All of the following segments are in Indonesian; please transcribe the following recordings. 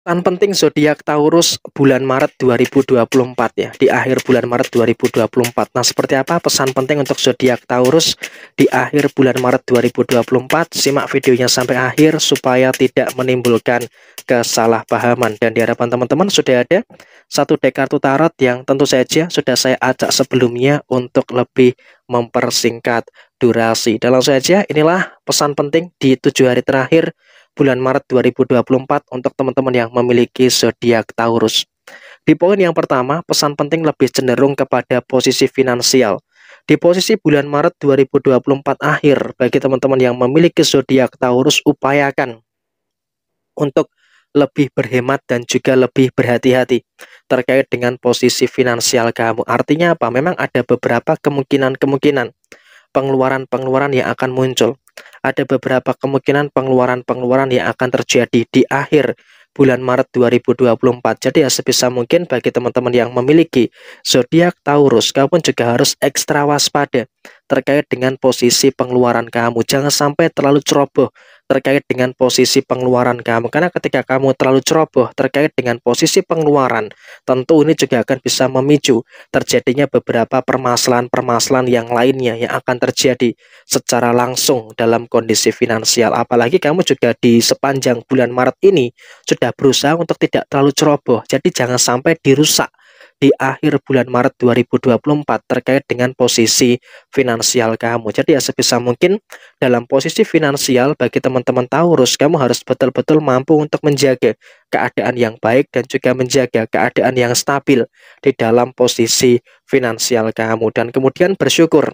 Tan penting zodiak Taurus bulan Maret 2024 ya, di akhir bulan Maret 2024. Nah, seperti apa pesan penting untuk zodiak Taurus di akhir bulan Maret 2024? Simak videonya sampai akhir supaya tidak menimbulkan kesalahpahaman. Dan di hadapan teman-teman sudah ada satu dek kartu tarot yang tentu saja sudah saya ajak sebelumnya untuk lebih mempersingkat durasi. Dan langsung saja inilah pesan penting di tujuh hari terakhir bulan Maret 2024 untuk teman-teman yang memiliki zodiak Taurus. Di poin yang pertama, pesan penting lebih cenderung kepada posisi finansial. Di posisi bulan Maret 2024 akhir, bagi teman-teman yang memiliki zodiak Taurus, upayakan untuk lebih berhemat dan juga lebih berhati-hati terkait dengan posisi finansial kamu. Artinya apa? Memang ada beberapa kemungkinan-kemungkinan pengeluaran-pengeluaran yang akan muncul ada beberapa kemungkinan pengeluaran-pengeluaran yang akan terjadi di akhir bulan Maret 2024. Jadi ya sebisa mungkin bagi teman-teman yang memiliki zodiak Taurus, kau pun juga harus ekstra waspada terkait dengan posisi pengeluaran kamu. Jangan sampai terlalu ceroboh terkait dengan posisi pengeluaran kamu. Karena ketika kamu terlalu ceroboh terkait dengan posisi pengeluaran, tentu ini juga akan bisa memicu terjadinya beberapa permasalahan-permasalahan yang lainnya yang akan terjadi secara langsung dalam kondisi finansial. Apalagi kamu juga di sepanjang bulan Maret ini sudah berusaha untuk tidak terlalu ceroboh. Jadi jangan sampai dirusak di akhir bulan Maret 2024 terkait dengan posisi finansial kamu. Jadi ya sebisa mungkin dalam posisi finansial bagi teman-teman Taurus, kamu harus betul-betul mampu untuk menjaga keadaan yang baik dan juga menjaga keadaan yang stabil di dalam posisi finansial kamu dan kemudian bersyukur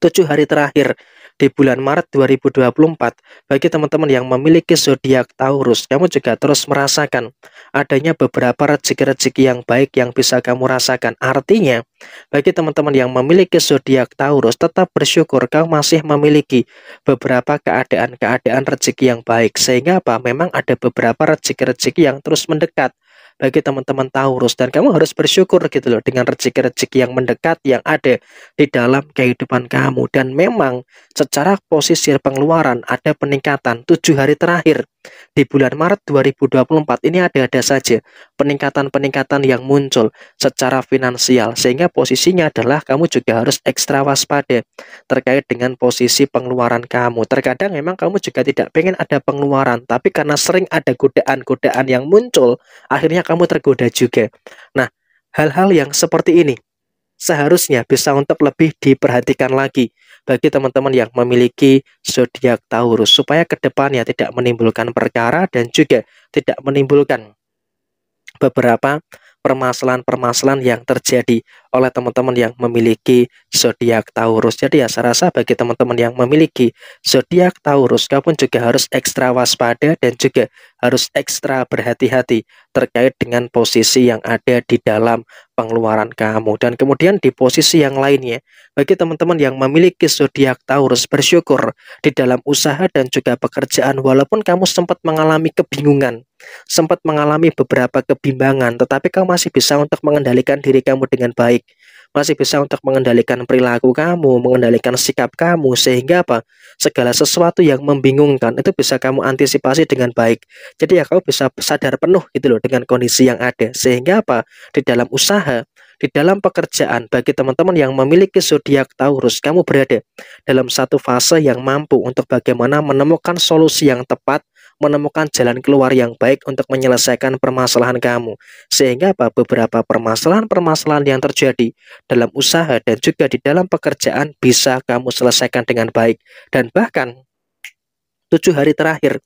tujuh hari terakhir di bulan Maret 2024 bagi teman-teman yang memiliki zodiak Taurus kamu juga terus merasakan adanya beberapa rezeki-rezeki yang baik yang bisa kamu rasakan artinya bagi teman-teman yang memiliki zodiak Taurus, tetap bersyukur kau masih memiliki beberapa keadaan-keadaan rezeki yang baik. Sehingga apa? Memang ada beberapa rezeki-rezeki yang terus mendekat bagi teman-teman Taurus dan kamu harus bersyukur gitu loh dengan rezeki-rezeki yang mendekat yang ada di dalam kehidupan kamu dan memang secara posisi pengeluaran ada peningkatan tujuh hari terakhir di bulan Maret 2024 ini ada-ada saja peningkatan-peningkatan yang muncul secara finansial sehingga posisinya adalah kamu juga harus ekstra waspada terkait dengan posisi pengeluaran kamu terkadang memang kamu juga tidak pengen ada pengeluaran tapi karena sering ada godaan-godaan yang muncul akhirnya kamu tergoda juga nah hal-hal yang seperti ini seharusnya bisa untuk lebih diperhatikan lagi bagi teman-teman yang memiliki zodiak Taurus supaya kedepannya tidak menimbulkan perkara dan juga tidak menimbulkan beberapa permasalahan-permasalahan yang terjadi oleh teman-teman yang memiliki zodiak Taurus. Jadi ya saya rasa bagi teman-teman yang memiliki zodiak Taurus, kamu juga harus ekstra waspada dan juga harus ekstra berhati-hati terkait dengan posisi yang ada di dalam pengeluaran kamu. Dan kemudian di posisi yang lainnya, bagi teman-teman yang memiliki zodiak Taurus bersyukur di dalam usaha dan juga pekerjaan walaupun kamu sempat mengalami kebingungan sempat mengalami beberapa kebimbangan, tetapi kamu masih bisa untuk mengendalikan diri kamu dengan baik baik, masih bisa untuk mengendalikan perilaku kamu, mengendalikan sikap kamu, sehingga apa? Segala sesuatu yang membingungkan itu bisa kamu antisipasi dengan baik. Jadi ya kamu bisa sadar penuh gitu loh dengan kondisi yang ada, sehingga apa? Di dalam usaha, di dalam pekerjaan bagi teman-teman yang memiliki zodiak Taurus, kamu berada dalam satu fase yang mampu untuk bagaimana menemukan solusi yang tepat menemukan jalan keluar yang baik untuk menyelesaikan permasalahan kamu. Sehingga apa beberapa permasalahan-permasalahan yang terjadi dalam usaha dan juga di dalam pekerjaan bisa kamu selesaikan dengan baik. Dan bahkan tujuh hari terakhir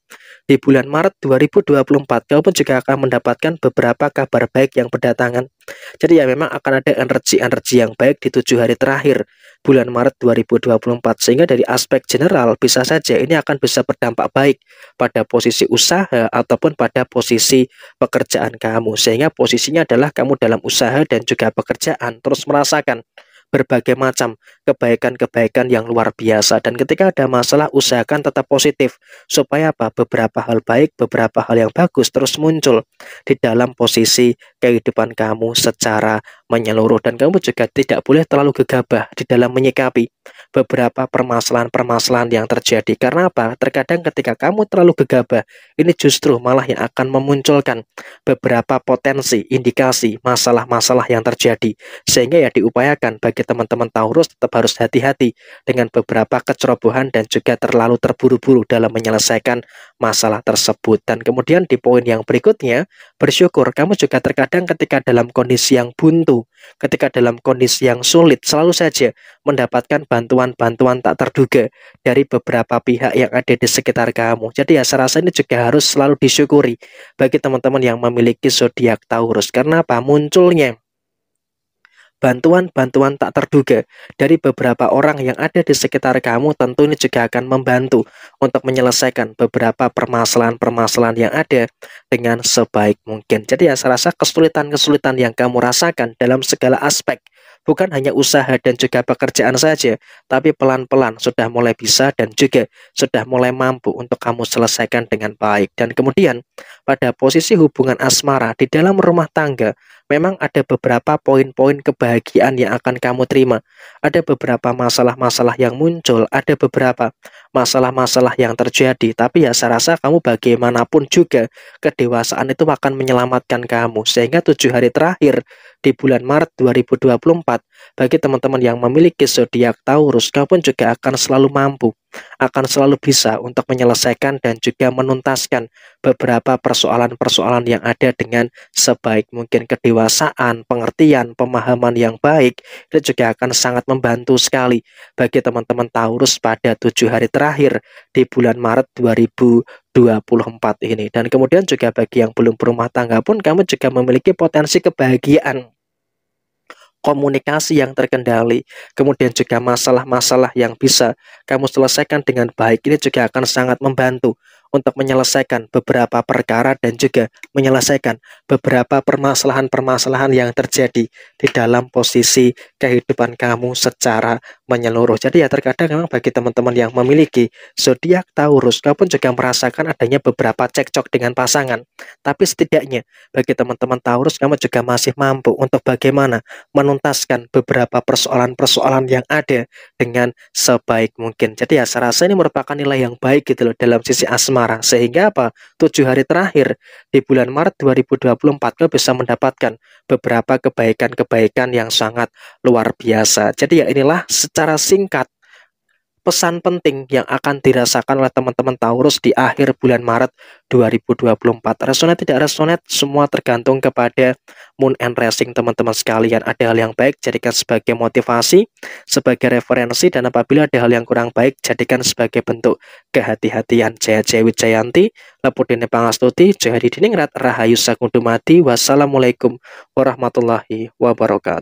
di bulan Maret 2024 kau pun juga akan mendapatkan beberapa kabar baik yang berdatangan jadi ya memang akan ada energi-energi yang baik di tujuh hari terakhir bulan Maret 2024 sehingga dari aspek general bisa saja ini akan bisa berdampak baik pada posisi usaha ataupun pada posisi pekerjaan kamu sehingga posisinya adalah kamu dalam usaha dan juga pekerjaan terus merasakan berbagai macam kebaikan-kebaikan yang luar biasa. Dan ketika ada masalah, usahakan tetap positif. Supaya apa? Beberapa hal baik, beberapa hal yang bagus terus muncul di dalam posisi kehidupan kamu secara menyeluruh. Dan kamu juga tidak boleh terlalu gegabah di dalam menyikapi beberapa permasalahan-permasalahan yang terjadi. Karena apa? Terkadang ketika kamu terlalu gegabah, ini justru malah yang akan memunculkan beberapa potensi, indikasi, masalah-masalah yang terjadi. Sehingga ya diupayakan bagi teman-teman Taurus tetap harus hati-hati dengan beberapa kecerobohan dan juga terlalu terburu-buru dalam menyelesaikan masalah tersebut. Dan kemudian di poin yang berikutnya, bersyukur kamu juga terkadang ketika dalam kondisi yang buntu, ketika dalam kondisi yang sulit selalu saja mendapatkan bantuan-bantuan tak terduga dari beberapa pihak yang ada di sekitar kamu. Jadi ya saya rasa ini juga harus selalu disyukuri bagi teman-teman yang memiliki zodiak Taurus. Karena apa? Munculnya bantuan-bantuan tak terduga dari beberapa orang yang ada di sekitar kamu tentu ini juga akan membantu untuk menyelesaikan beberapa permasalahan-permasalahan yang ada dengan sebaik mungkin. Jadi ya saya rasa kesulitan-kesulitan yang kamu rasakan dalam segala aspek bukan hanya usaha dan juga pekerjaan saja, tapi pelan-pelan sudah mulai bisa dan juga sudah mulai mampu untuk kamu selesaikan dengan baik. Dan kemudian, pada posisi hubungan asmara di dalam rumah tangga, memang ada beberapa poin-poin kebahagiaan yang akan kamu terima. Ada beberapa masalah-masalah yang muncul, ada beberapa masalah-masalah yang terjadi. Tapi ya saya rasa kamu bagaimanapun juga kedewasaan itu akan menyelamatkan kamu. Sehingga tujuh hari terakhir di bulan Maret 2024 bagi teman-teman yang memiliki zodiak Taurus, pun juga akan selalu mampu, akan selalu bisa untuk menyelesaikan dan juga menuntaskan beberapa persoalan-persoalan yang ada dengan sebaik mungkin kedewasaan, pengertian, pemahaman yang baik. Itu juga akan sangat membantu sekali bagi teman-teman Taurus pada tujuh hari terakhir di bulan Maret 2024 ini dan kemudian juga bagi yang belum berumah tangga pun kamu juga memiliki potensi kebahagiaan komunikasi yang terkendali, kemudian juga masalah-masalah yang bisa kamu selesaikan dengan baik ini juga akan sangat membantu untuk menyelesaikan beberapa perkara dan juga menyelesaikan beberapa permasalahan-permasalahan yang terjadi di dalam posisi kehidupan kamu secara menyeluruh. Jadi ya terkadang memang bagi teman-teman yang memiliki zodiak Taurus, kamu juga merasakan adanya beberapa cekcok dengan pasangan. Tapi setidaknya bagi teman-teman Taurus, kamu juga masih mampu untuk bagaimana menuntaskan beberapa persoalan-persoalan yang ada dengan sebaik mungkin. Jadi ya saya rasa ini merupakan nilai yang baik gitu loh dalam sisi asma sehingga apa? Tujuh hari terakhir di bulan Maret 2024 kau bisa mendapatkan beberapa kebaikan-kebaikan yang sangat luar biasa. Jadi ya inilah secara singkat pesan penting yang akan dirasakan oleh teman-teman Taurus di akhir bulan Maret 2024. Resonate tidak resonate semua tergantung kepada moon and rising teman-teman sekalian. Ada hal yang baik jadikan sebagai motivasi, sebagai referensi dan apabila ada hal yang kurang baik jadikan sebagai bentuk kehati-hatian. Jaya Jaya Wijayanti, Lepudini Pangastuti, Jaya Didiningrat, Rahayu Sakundumati, Wassalamualaikum warahmatullahi wabarakatuh.